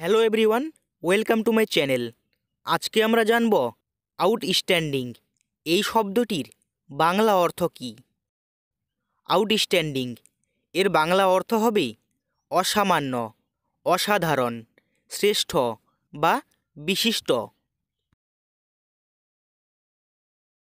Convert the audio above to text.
hello everyone welcome to my channel আজকে আমরা জানব আউটস্ট্যান্ডিং এই শব্দটির বাংলা অর্থ কি আউটস্ট্যান্ডিং এর বাংলা অর্থ হবে অসামান্য অসাধারণ শ্রেষ্ঠ বা বিশিষ্ট